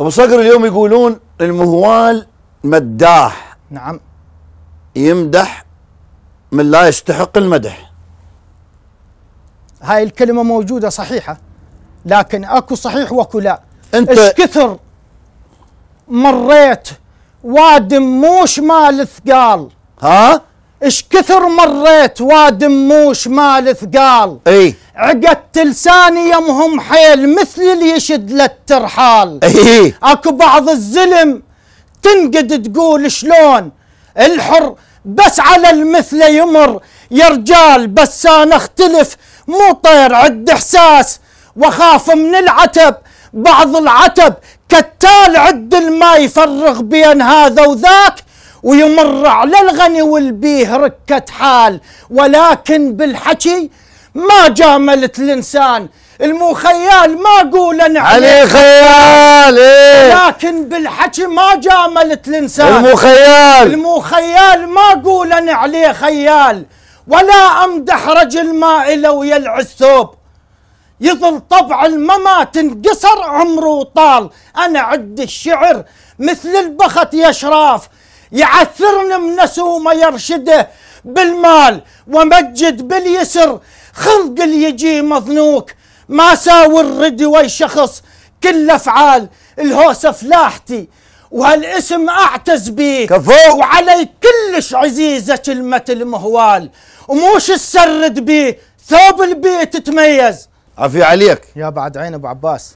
ابو صقر اليوم يقولون المهوال مداح نعم يمدح من لا يستحق المدح هاي الكلمة موجودة صحيحة لكن اكو صحيح واكو لا انت ايش كثر مريت واد موش مال ثقال ها ايش كثر مريت واد موش مال ثقال اي عقدت لساني يمهم حيل مثل اللي يشد للترحال اكو بعض الزلم تنقد تقول شلون الحر بس على المثل يمر يا رجال بس انا اختلف مو طير عد احساس واخاف من العتب بعض العتب كالتال عد الما يفرغ بين هذا وذاك ويمر على الغني والبيه ركة حال ولكن بالحكي ما جاملت الإنسان المو خيال ما أقول أنا نعم. علي خيال إيه؟ لكن بالحكي ما جاملت الإنسان المو خيال المو خيال ما أقول أنا نعم، عليه خيال ولا أمدح رجل ما إلو يلعس ثوب يظل طبع الممات انقصر عمره طال أنا عد الشعر مثل البخت يا شراف يعثرن من نسو ما يرشده بالمال ومجد باليسر خلق اللي يجي مظنوك ما ساوي الردي وي شخص كل افعال الهوسه فلاحتي وهالاسم اعتز بيه كفو وعلي كلش عزيزه كلمه المهوال وموش السرد بيه ثوب البيت تتميز عفي عليك يا بعد عين ابو عباس